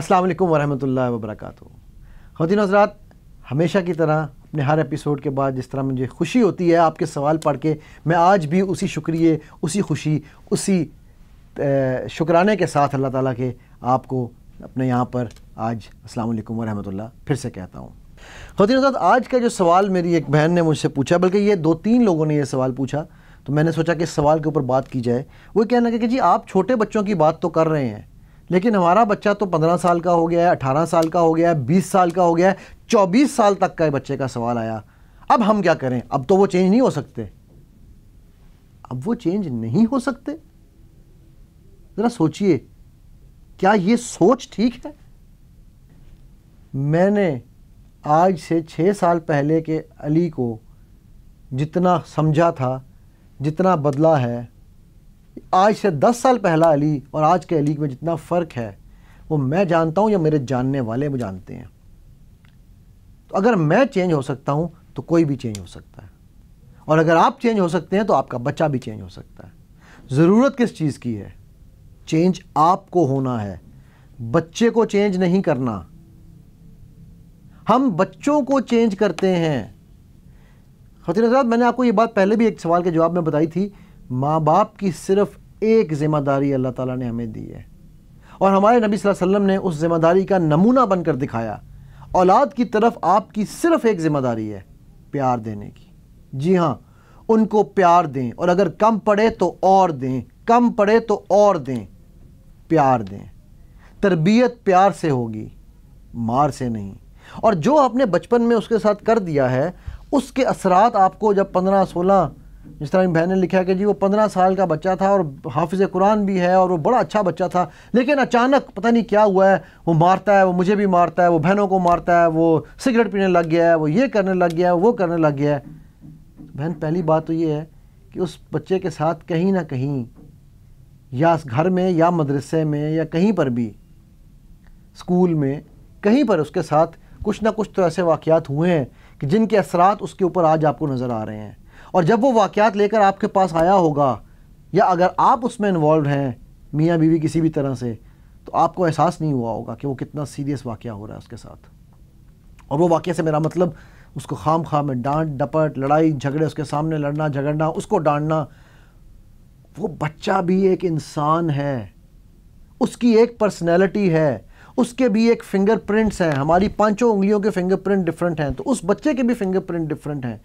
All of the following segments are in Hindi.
अस्सलाम वालेकुम वरहमतुल्लाहि व बरकातुहू हजरात हमेशा की तरह अपने हर एपिसोड के बाद जिस तरह मुझे खुशी होती है आपके सवाल पढ़ के मैं आज भी उसी शुक्रिय उसी खुशी उसी शुक्राने के साथ अल्लाह ताला के आपको अपने यहाँ पर आज अस्सलाम वालेकुम वरहमतुल्लाह फिर से कहता हूँ खातिन हजरात आज का जो सवाल मेरी एक बहन ने मुझसे पूछा बल्कि ये दो तीन लोगों ने यह सवाल पूछा तो मैंने सोचा कि इस सवाल के ऊपर बात की जाए वो कहना कि जी आप छोटे बच्चों की बात तो कर रहे हैं लेकिन हमारा बच्चा तो 15 साल का हो गया है 18 साल का हो गया है 20 साल का हो गया है 24 साल तक का बच्चे का सवाल आया अब हम क्या करें अब तो वो चेंज नहीं हो सकते अब वो चेंज नहीं हो सकते ज़रा सोचिए क्या ये सोच ठीक है मैंने आज से छः साल पहले के अली को जितना समझा था जितना बदला है आज से दस साल पहला अली और आज के अली में जितना फ़र्क है वो मैं जानता हूँ या मेरे जानने वाले वो जानते हैं तो अगर मैं चेंज हो सकता हूँ तो कोई भी चेंज हो सकता है और अगर आप चेंज हो सकते हैं तो आपका बच्चा भी चेंज हो सकता है ज़रूरत किस चीज़ की है चेंज आपको होना है बच्चे को चेंज नहीं करना हम बच्चों को चेंज करते हैं खतिन साहब मैंने आपको ये बात पहले भी एक सवाल के जवाब में बताई थी माँ बाप की सिर्फ एक ज़िम्मेदारी अल्लाह ताला ने हमें दी है और हमारे नबी वसल्लम ने उस ज़िम्मेदारी का नमूना बनकर दिखाया औलाद की तरफ आपकी सिर्फ एक ज़िम्मेदारी है प्यार देने की जी हाँ उनको प्यार दें और अगर कम पड़े तो और दें कम पड़े तो और दें प्यार दें तरबियत प्यार से होगी मार से नहीं और जो आपने बचपन में उसके साथ कर दिया है उसके असरात आपको जब पंद्रह सोलह जिस तरह बहन ने लिखा कि जी वो पंद्रह साल का बच्चा था और हाफिज़ कुरान भी है और वो बड़ा अच्छा बच्चा था लेकिन अचानक पता नहीं क्या हुआ है वो मारता है वो मुझे भी मारता है वो बहनों को मारता है वो सिगरेट पीने लग गया है वो ये करने लग गया है वो करने लग गया है बहन पहली बात तो ये है कि उस बच्चे के साथ कहीं ना कहीं या घर में या मदरसे में या कहीं पर भी स्कूल में कहीं पर उसके साथ कुछ ना कुछ तो ऐसे वाक़ हुए हैं कि जिनके असरात उसके ऊपर आज आपको नज़र आ रहे हैं और जब वो वाक़ात लेकर आपके पास आया होगा या अगर आप उसमें इन्वॉल्व हैं मियाँ बीवी किसी भी तरह से तो आपको एहसास नहीं हुआ होगा कि वो कितना सीरियस वाक़ हो रहा है उसके साथ और वो वाक़ से मेरा मतलब उसको खाम खाम में डांट डपट लड़ाई झगड़े उसके सामने लड़ना झगड़ना उसको डांटना वो बच्चा भी एक इंसान है उसकी एक पर्सनैलिटी है उसके भी एक फिंगरप्रिंट्स हैं हमारी पांचों उंगलियों के फिंगरप्रिंट डिफरेंट हैं तो उस बच्चे के भी फिंगरप्रिंट डिफरेंट हैं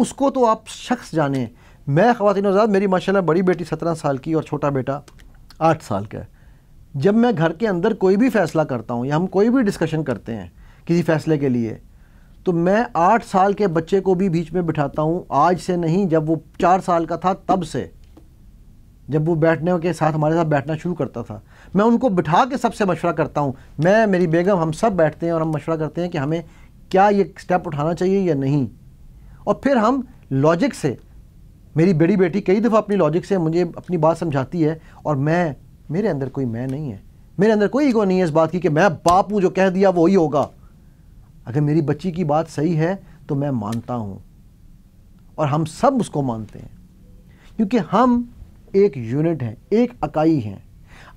उसको तो आप शख्स जाने मैं खातिन आज़ाद मेरी माशाल्लाह बड़ी बेटी सत्रह साल की और छोटा बेटा आठ साल का है जब मैं घर के अंदर कोई भी फ़ैसला करता हूँ या हम कोई भी डिस्कशन करते हैं किसी फ़ैसले के लिए तो मैं आठ साल के बच्चे को भी बीच में बिठाता हूँ आज से नहीं जब वो चार साल का था तब से जब वो बैठने के साथ हमारे साथ बैठना शुरू करता था मैं उनको बिठा के सबसे मशवरा करता हूँ मैं मेरी बेगम हम सब बैठते हैं और हम मशवरा करते हैं कि हमें क्या ये स्टेप उठाना चाहिए या नहीं और फिर हम लॉजिक से मेरी बड़ी बेटी कई दफ़ा अपनी लॉजिक से मुझे अपनी बात समझाती है और मैं मेरे अंदर कोई मैं नहीं है मेरे अंदर कोई ईगो नहीं है इस बात की कि मैं बाप हूँ जो कह दिया वो ही होगा अगर मेरी बच्ची की बात सही है तो मैं मानता हूँ और हम सब उसको मानते हैं क्योंकि हम एक यूनिट हैं एक इकाई हैं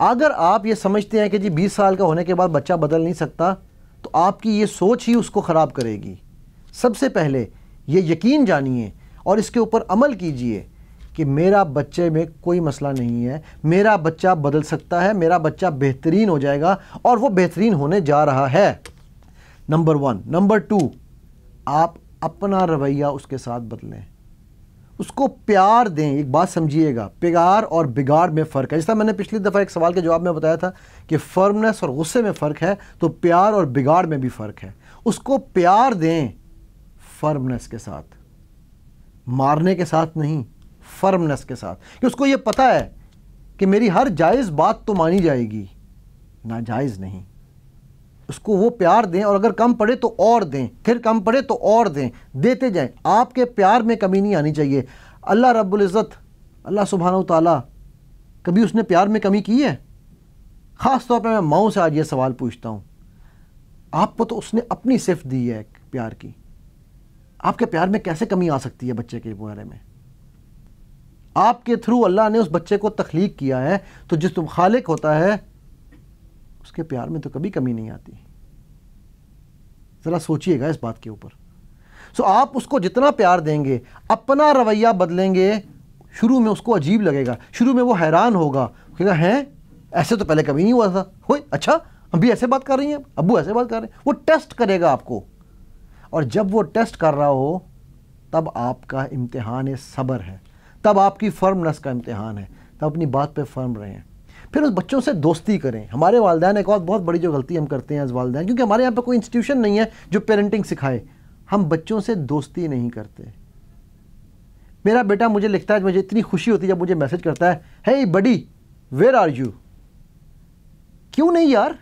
अगर आप ये समझते हैं कि जी बीस साल का होने के बाद बच्चा बदल नहीं सकता तो आपकी ये सोच ही उसको ख़राब करेगी सबसे पहले ये यकीन जानिए और इसके ऊपर अमल कीजिए कि मेरा बच्चे में कोई मसला नहीं है मेरा बच्चा बदल सकता है मेरा बच्चा बेहतरीन हो जाएगा और वो बेहतरीन होने जा रहा है नंबर वन नंबर टू आप अपना रवैया उसके साथ बदलें उसको प्यार दें एक बात समझिएगा प्यार और बिगाड़ में फ़र्क है जैसा मैंने पिछली दफ़ा एक सवाल के जवाब में बताया था कि फर्मनेस और गुस्से में फ़र्क है तो प्यार और बिगाड़ में भी फ़र्क है उसको प्यार दें फर्मनेस के साथ मारने के साथ नहीं फर्मनेस के साथ कि उसको ये पता है कि मेरी हर जायज़ बात तो मानी जाएगी नाजायज़ नहीं उसको वो प्यार दें और अगर कम पड़े तो और दें फिर कम पड़े तो और दें देते जाएं आपके प्यार में कमी नहीं आनी चाहिए अल्लाह रब्ज़त अल्लाह सुबहान ताला कभी उसने प्यार में कमी की है ख़ास तौर पर मैं माओ से आज ये सवाल पूछता हूँ आपको तो उसने अपनी सिफ दी है प्यार की आपके प्यार में कैसे कमी आ सकती है बच्चे के बारे में आपके थ्रू अल्लाह ने उस बच्चे को तख्लीक किया है तो जिस तुम खालिक होता है उसके प्यार में तो कभी कमी नहीं आती ज़रा सोचिएगा इस बात के ऊपर सो आप उसको जितना प्यार देंगे अपना रवैया बदलेंगे शुरू में उसको अजीब लगेगा शुरू में वो हैरान होगा कहेगा हैं ऐसे तो पहले कभी नहीं हुआ था हो अच्छा हम भी ऐसे बात कर रही हैं अबू ऐसे बात कर रहे हैं वो टेस्ट करेगा आपको और जब वो टेस्ट कर रहा हो तब आपका इम्तहान सब्र है तब आपकी फर्मनेस का इम्तहान है तब अपनी बात पे फर्म रहें फिर उस बच्चों से दोस्ती करें हमारे वालदेन एक और बहुत बड़ी जो गलती हम करते हैं एज वालदेन क्योंकि हमारे यहाँ पर कोई इंस्टीट्यूशन नहीं है जो पेरेंटिंग सिखाए हम बच्चों से दोस्ती नहीं करते मेरा बेटा मुझे लिखता है मुझे इतनी खुशी होती है जब मुझे मैसेज करता है hey buddy where are you क्यों नहीं यार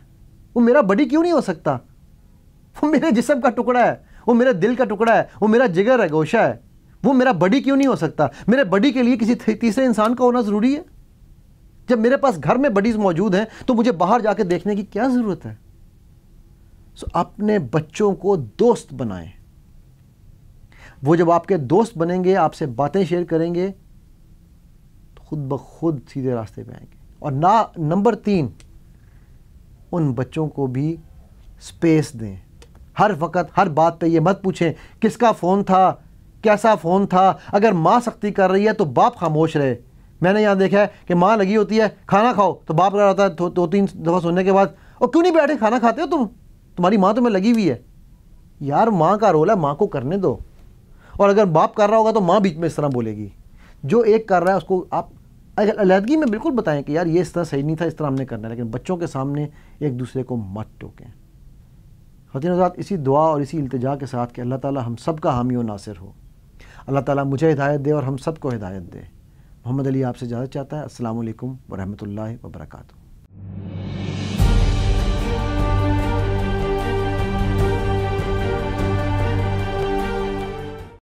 वो मेरा बडी क्यों नहीं हो सकता वो मेरे जिसम का टुकड़ा है वो मेरा दिल का टुकड़ा है वो मेरा जिगर है गोशा है वो मेरा बडी क्यों नहीं हो सकता मेरे बडी के लिए किसी तीसरे इंसान का होना ज़रूरी है जब मेरे पास घर में बडीज़ मौजूद हैं तो मुझे बाहर जाके देखने की क्या ज़रूरत है सो अपने बच्चों को दोस्त बनाएं वो जब आपके दोस्त बनेंगे आपसे बातें शेयर करेंगे तो खुद ब खुद सीधे रास्ते पे आएंगे और ना नंबर तीन उन बच्चों को भी स्पेस दें हर वक्त हर बात पे ये मत पूछें किसका फ़ोन था कैसा फ़ोन था अगर माँ सख्ती कर रही है तो बाप खामोश रहे मैंने यहाँ देखा है कि माँ लगी होती है खाना खाओ तो बाप रहा होता है दो तो, तीन दफ़ा सुनने के बाद और क्यों नहीं बैठे खाना खाते हो तुम तुम्हारी माँ तुम्हें लगी हुई है यार माँ का रोल है माँ को करने दो और अगर बाप कर रहा होगा तो माँ बीच में इस तरह बोलेगी जो एक कर रहा है उसको आप अलहदगी में बिल्कुल बताएं कि यार ये इस तरह सही नहीं था इस तरह हमने करना है लेकिन बच्चों के सामने एक दूसरे को मत टोकें खातिन आजाद इसी दुआ और इसी अल्तजा के साथ कि अल्लाह ताली हम सब का हामी व नासिर हो अल्लाह ताली मुझे हिदायत दे और हम सब को हिदायत दे मोहम्मद अली आपसे इजाज़त चाहता है असल वरहमल वर्का